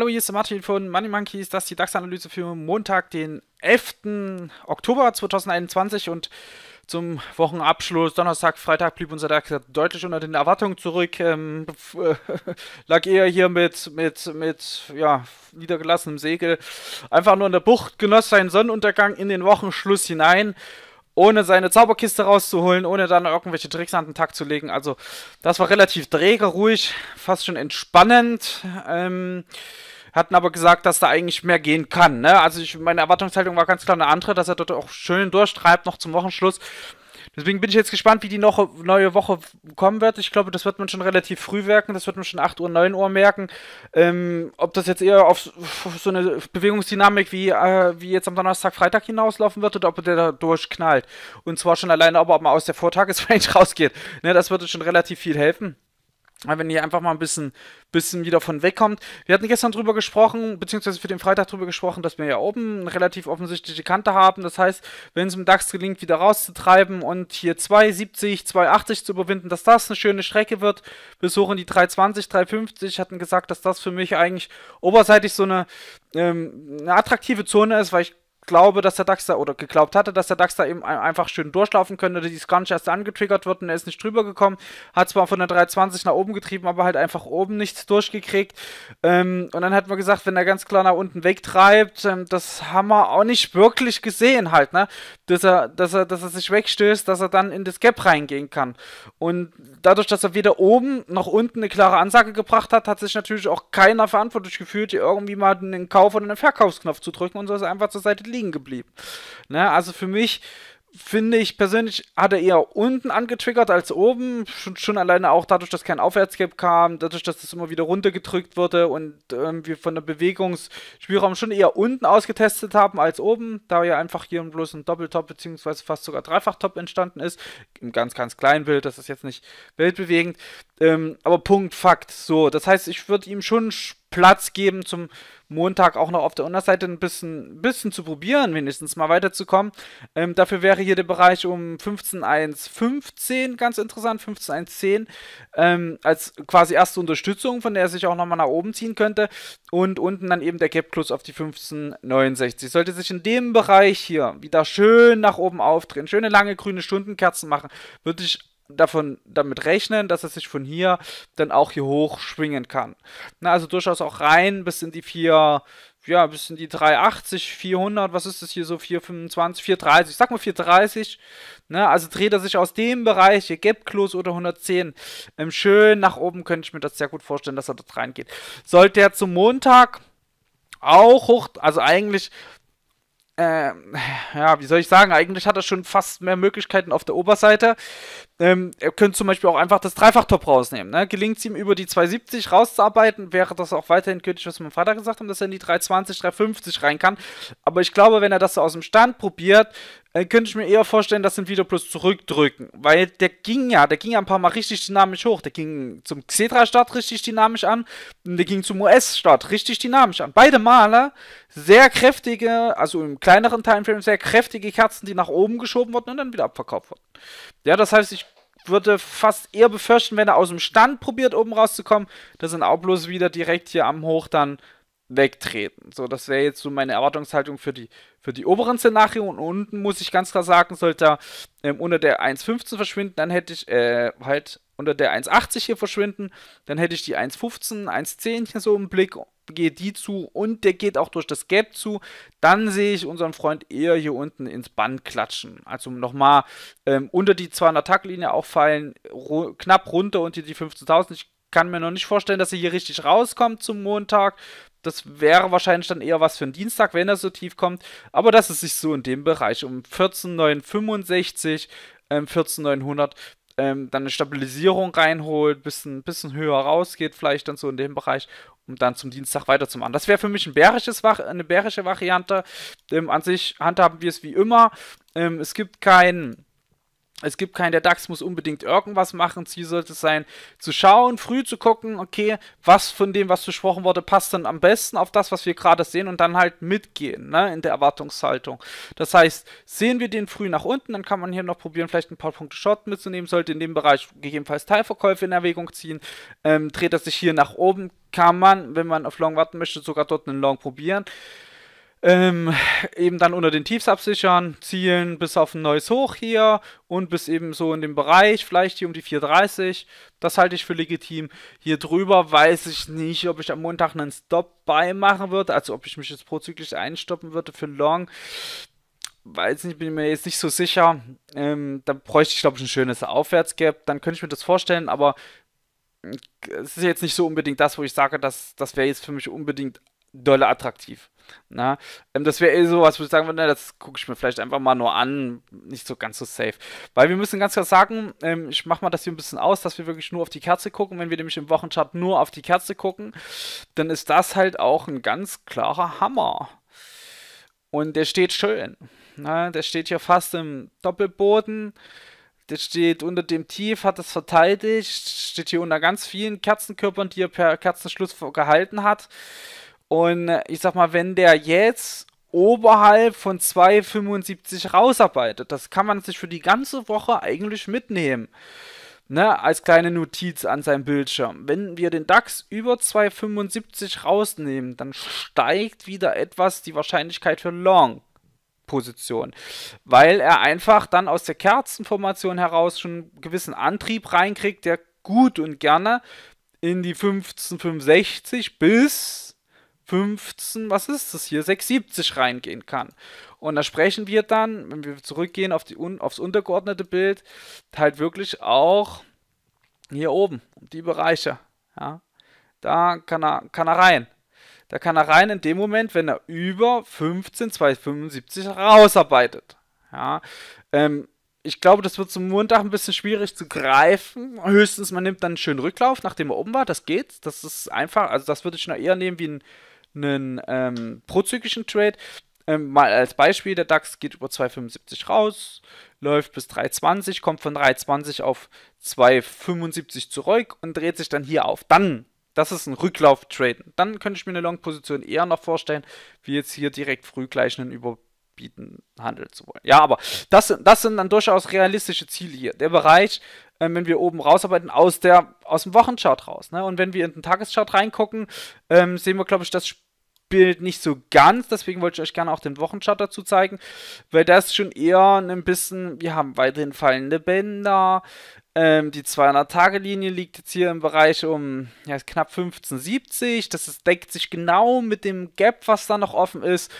Hallo, hier ist Martin von Money Monkeys. Das ist die DAX-Analyse für Montag, den 11. Oktober 2021 und zum Wochenabschluss, Donnerstag, Freitag blieb unser DAX deutlich unter den Erwartungen zurück. Ähm, äh, lag eher hier mit, mit, mit ja, niedergelassenem Segel. Einfach nur in der Bucht, genoss seinen Sonnenuntergang in den Wochenschluss hinein ohne seine Zauberkiste rauszuholen, ohne dann irgendwelche Tricks an den Tag zu legen. Also das war relativ träger, ruhig, fast schon entspannend. Ähm, hatten aber gesagt, dass da eigentlich mehr gehen kann. Ne? Also ich, meine Erwartungshaltung war ganz klar eine andere, dass er dort auch schön durchtreibt, noch zum Wochenschluss. Deswegen bin ich jetzt gespannt, wie die noch, neue Woche kommen wird. Ich glaube, das wird man schon relativ früh merken. Das wird man schon 8 Uhr, 9 Uhr merken. Ähm, ob das jetzt eher auf, so eine Bewegungsdynamik wie, äh, wie jetzt am Donnerstag, Freitag hinauslaufen wird oder ob der da durchknallt. Und zwar schon alleine, ob er mal aus der Vortagesrange rausgeht. Ne, das würde schon relativ viel helfen wenn ihr einfach mal ein bisschen, bisschen wieder von wegkommt. Wir hatten gestern drüber gesprochen, beziehungsweise für den Freitag drüber gesprochen, dass wir ja oben eine relativ offensichtliche Kante haben. Das heißt, wenn es im DAX gelingt, wieder rauszutreiben und hier 270, 280 zu überwinden, dass das eine schöne Strecke wird. Wir suchen die 320, 350, hatten gesagt, dass das für mich eigentlich oberseitig so eine, ähm, eine attraktive Zone ist, weil ich glaube, dass der DAX da, oder geglaubt hatte, dass der DAX da eben einfach schön durchlaufen könnte, die ist gar nicht erst angetriggert wird und er ist nicht drüber gekommen, hat zwar von der 320 nach oben getrieben, aber halt einfach oben nichts durchgekriegt ähm, und dann hat man gesagt, wenn er ganz klar nach unten wegtreibt, ähm, das haben wir auch nicht wirklich gesehen halt, ne, dass er, dass er, dass er sich wegstößt, dass er dann in das Gap reingehen kann und dadurch, dass er weder oben noch unten eine klare Ansage gebracht hat, hat sich natürlich auch keiner verantwortlich gefühlt, irgendwie mal einen Kauf- und einen Verkaufsknopf zu drücken und so ist er einfach zur Seite liegen geblieben. Ne? Also für mich finde ich persönlich, hat er eher unten angetriggert als oben. Schon, schon alleine auch dadurch, dass kein Aufwärtsgap kam, dadurch, dass es immer wieder runtergedrückt wurde und ähm, wir von der Bewegungsspielraum schon eher unten ausgetestet haben als oben, da ja einfach hier bloß ein Doppeltop bzw. fast sogar Dreifachtop entstanden ist. Im ganz, ganz kleinen Bild, das ist jetzt nicht weltbewegend. Ähm, aber Punkt, Fakt. So, das heißt, ich würde ihm schon Platz geben, zum Montag auch noch auf der Unterseite ein bisschen, bisschen zu probieren, wenigstens mal weiterzukommen. Ähm, dafür wäre hier der Bereich um 15.1.15 ganz interessant, 15.1.10 ähm, als quasi erste Unterstützung, von der er sich auch nochmal nach oben ziehen könnte. Und unten dann eben der Cap Close auf die 15.69. Sollte sich in dem Bereich hier wieder schön nach oben aufdrehen, schöne lange grüne Stundenkerzen machen, würde ich davon damit rechnen, dass er sich von hier dann auch hier hoch schwingen kann. Na, also durchaus auch rein bis in die 4, ja, bis in die 380, 400, was ist das hier so, 425, 430, sag mal 430. Ne, also dreht er sich aus dem Bereich, hier Gap Close oder 110, ähm, schön nach oben, könnte ich mir das sehr gut vorstellen, dass er dort reingeht. Sollte er zum Montag auch hoch, also eigentlich ähm, ja, wie soll ich sagen, eigentlich hat er schon fast mehr Möglichkeiten auf der Oberseite. Ähm, er könnte zum Beispiel auch einfach das Dreifachtop rausnehmen. Ne? Gelingt es ihm über die 270 rauszuarbeiten, wäre das auch weiterhin gültig, was mein Vater gesagt hat, dass er in die 320, 350 rein kann. Aber ich glaube, wenn er das so aus dem Stand probiert, äh, könnte ich mir eher vorstellen, dass sie wieder Video plus zurückdrücken. Weil der ging ja, der ging ja ein paar Mal richtig dynamisch hoch. Der ging zum Xetra-Start richtig dynamisch an und der ging zum US-Start richtig dynamisch an. Beide Male sehr kräftige, also im kleineren Timeframe sehr kräftige Kerzen, die nach oben geschoben wurden und dann wieder abverkauft wurden. Ja, das heißt, ich würde fast eher befürchten, wenn er aus dem Stand probiert, oben rauszukommen, dass er auch bloß wieder direkt hier am Hoch dann wegtreten. So, das wäre jetzt so meine Erwartungshaltung für die, für die oberen Szenarien. Und unten muss ich ganz klar sagen, sollte er ähm, unter der 1,15 verschwinden, dann hätte ich äh, halt unter der 1,80 hier verschwinden, dann hätte ich die 1,15, 1,10 hier so im Blick, gehe die zu und der geht auch durch das Gap zu. Dann sehe ich unseren Freund eher hier unten ins Band klatschen. Also nochmal ähm, unter die 200-Tag-Linie auch fallen, ru knapp runter unter die 15.000. Ich kann mir noch nicht vorstellen, dass er hier richtig rauskommt zum Montag das wäre wahrscheinlich dann eher was für einen Dienstag, wenn er so tief kommt. Aber dass es sich so in dem Bereich um 14,965, ähm, 14,900 ähm, dann eine Stabilisierung reinholt, bisschen, bisschen höher rausgeht, vielleicht dann so in dem Bereich, um dann zum Dienstag weiterzumachen. Das wäre für mich ein bärisches eine bärische Variante. Ähm, an sich handhaben wir es wie immer. Ähm, es gibt keinen. Es gibt keinen, der DAX muss unbedingt irgendwas machen. Ziel sollte es sein, zu schauen, früh zu gucken, okay, was von dem, was besprochen wurde, passt dann am besten auf das, was wir gerade sehen und dann halt mitgehen ne, in der Erwartungshaltung. Das heißt, sehen wir den früh nach unten, dann kann man hier noch probieren, vielleicht ein paar Punkte Short mitzunehmen, sollte in dem Bereich gegebenenfalls Teilverkäufe in Erwägung ziehen. Ähm, dreht er sich hier nach oben, kann man, wenn man auf Long warten möchte, sogar dort einen Long probieren. Ähm, eben dann unter den Tiefs absichern, zielen bis auf ein neues Hoch hier und bis eben so in dem Bereich, vielleicht hier um die 4,30. Das halte ich für legitim. Hier drüber weiß ich nicht, ob ich am Montag einen Stop bei machen würde, also ob ich mich jetzt prozyklisch einstoppen würde für Long. Weiß nicht, bin mir jetzt nicht so sicher. Ähm, da bräuchte ich, glaube ich, ein schönes Aufwärtsgap. Dann könnte ich mir das vorstellen, aber äh, es ist jetzt nicht so unbedingt das, wo ich sage, dass das wäre jetzt für mich unbedingt dolle attraktiv. Na, ähm, das wäre eh so, was würde ich sagen würde, das gucke ich mir vielleicht einfach mal nur an, nicht so ganz so safe. Weil wir müssen ganz klar sagen, ähm, ich mache mal das hier ein bisschen aus, dass wir wirklich nur auf die Kerze gucken. Wenn wir nämlich im Wochenchart nur auf die Kerze gucken, dann ist das halt auch ein ganz klarer Hammer. Und der steht schön. Na, der steht hier fast im Doppelboden. Der steht unter dem Tief, hat es verteidigt, steht hier unter ganz vielen Kerzenkörpern, die er per Kerzenschluss gehalten hat. Und äh, ich sag mal, wenn der jetzt oberhalb von 2,75 rausarbeitet, das kann man sich für die ganze Woche eigentlich mitnehmen. Ne, als kleine Notiz an seinem Bildschirm. Wenn wir den DAX über 2,75 rausnehmen, dann steigt wieder etwas die Wahrscheinlichkeit für Long. Position, weil er einfach dann aus der Kerzenformation heraus schon einen gewissen Antrieb reinkriegt, der gut und gerne in die 15,65 bis 15, was ist das hier, 670 reingehen kann. Und da sprechen wir dann, wenn wir zurückgehen auf die, aufs untergeordnete Bild, halt wirklich auch hier oben, die Bereiche. Ja. Da kann er, kann er rein. Da kann er rein in dem Moment, wenn er über 15, 275 rausarbeitet. Ja. Ähm, ich glaube, das wird zum Montag ein bisschen schwierig zu greifen. Höchstens, man nimmt dann einen schönen Rücklauf, nachdem er oben war. Das geht. Das ist einfach. Also, das würde ich noch eher nehmen wie ein einen ähm, prozyklischen Trade. Ähm, mal als Beispiel, der DAX geht über 2,75 raus, läuft bis 3,20, kommt von 3,20 auf 2,75 zurück und dreht sich dann hier auf. Dann, das ist ein Rücklauf-Trade. Dann könnte ich mir eine Long-Position eher noch vorstellen, wie jetzt hier direkt früh gleich einen Überbieten handeln zu wollen. Ja, aber das, das sind dann durchaus realistische Ziele hier. Der Bereich ähm, wenn wir oben rausarbeiten, aus, der, aus dem Wochenchart raus. Ne? Und wenn wir in den Tageschart reingucken, ähm, sehen wir, glaube ich, das Bild nicht so ganz. Deswegen wollte ich euch gerne auch den Wochenchart dazu zeigen, weil das schon eher ein bisschen, wir haben weiterhin fallende Bänder, ähm, die 200-Tage-Linie liegt jetzt hier im Bereich um ja, knapp 15,70. Das ist, deckt sich genau mit dem Gap, was da noch offen ist.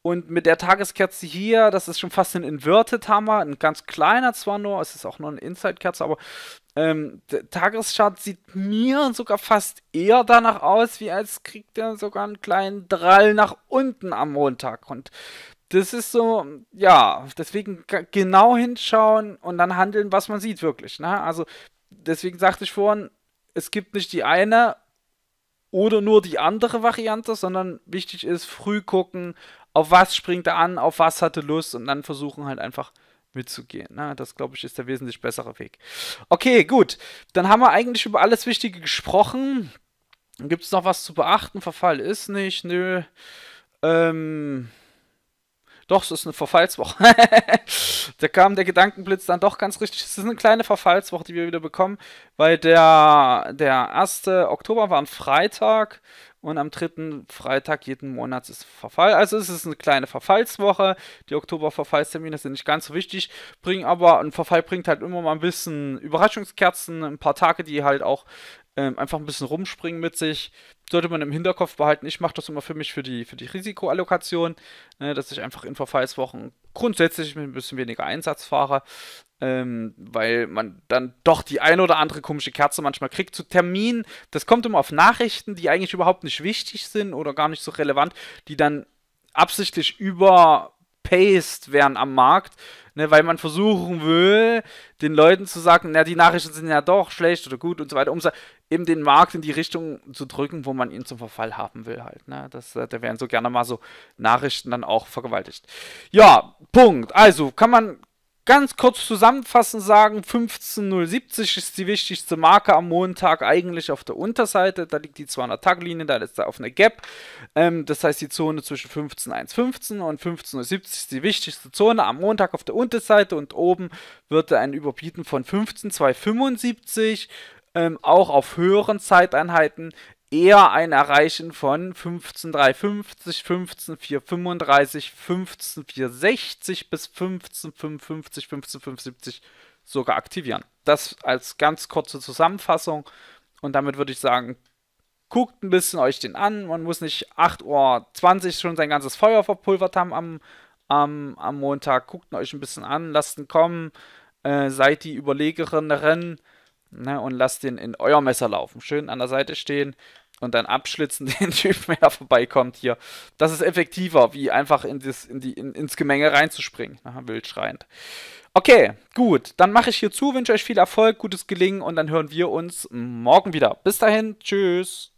Und mit der Tageskerze hier, das ist schon fast ein Inverted Hammer. Ein ganz kleiner zwar nur, es ist auch nur eine Inside-Kerze, aber ähm, der Tageschart sieht mir sogar fast eher danach aus, wie als kriegt er sogar einen kleinen Drall nach unten am Montag. Und das ist so, ja, deswegen genau hinschauen und dann handeln, was man sieht, wirklich. Ne? Also, deswegen sagte ich vorhin, es gibt nicht die eine oder nur die andere Variante, sondern wichtig ist, früh gucken, auf was springt er an, auf was hat er Lust und dann versuchen halt einfach mitzugehen. Ne? Das, glaube ich, ist der wesentlich bessere Weg. Okay, gut. Dann haben wir eigentlich über alles Wichtige gesprochen. Gibt es noch was zu beachten? Verfall ist nicht, nö. Ähm, doch, es ist eine Verfallswoche. da kam der Gedankenblitz dann doch ganz richtig. Es ist eine kleine Verfallswoche, die wir wieder bekommen, weil der, der 1. Oktober war ein Freitag und am 3. Freitag jeden Monats ist Verfall. Also es ist eine kleine Verfallswoche. Die Oktoberverfallstermine sind nicht ganz so wichtig, bringen aber, ein Verfall bringt halt immer mal ein bisschen Überraschungskerzen, ein paar Tage, die halt auch ähm, einfach ein bisschen rumspringen mit sich. Sollte man im Hinterkopf behalten. Ich mache das immer für mich für die, für die Risikoallokation, äh, dass ich einfach in Verfallswochen grundsätzlich mit ein bisschen weniger Einsatz fahre, ähm, weil man dann doch die ein oder andere komische Kerze manchmal kriegt. Zu Terminen, das kommt immer auf Nachrichten, die eigentlich überhaupt nicht wichtig sind oder gar nicht so relevant, die dann absichtlich über paced werden am Markt, ne, weil man versuchen will, den Leuten zu sagen, na, die Nachrichten sind ja doch schlecht oder gut und so weiter, um eben den Markt in die Richtung zu drücken, wo man ihn zum Verfall haben will halt. Ne? Das, äh, da werden so gerne mal so Nachrichten dann auch vergewaltigt. Ja, Punkt. Also kann man ganz kurz zusammenfassend sagen, 15070 ist die wichtigste Marke am Montag eigentlich auf der Unterseite. Da liegt die 200-Tag-Linie, da ist da auf einer Gap. Ähm, das heißt, die Zone zwischen 15.115 und 15.070 ist die wichtigste Zone am Montag auf der Unterseite und oben wird ein Überbieten von 15.275 ähm, auch auf höheren Zeiteinheiten eher ein Erreichen von 15,350, 15,435, 15,460 bis 15,550, 15,570 sogar aktivieren. Das als ganz kurze Zusammenfassung. Und damit würde ich sagen, guckt ein bisschen euch den an. Man muss nicht 8.20 Uhr schon sein ganzes Feuer verpulvert haben am, am, am Montag. Guckt ihn euch ein bisschen an, lasst ihn kommen, äh, seid die Überlegerin ne, und lasst den in euer Messer laufen. Schön an der Seite stehen und dann abschlitzen den Typen, wenn er vorbeikommt hier. Das ist effektiver, wie einfach in das, in die, in, ins Gemenge reinzuspringen, ne, wild Okay, gut, dann mache ich hier zu, wünsche euch viel Erfolg, gutes Gelingen und dann hören wir uns morgen wieder. Bis dahin, tschüss.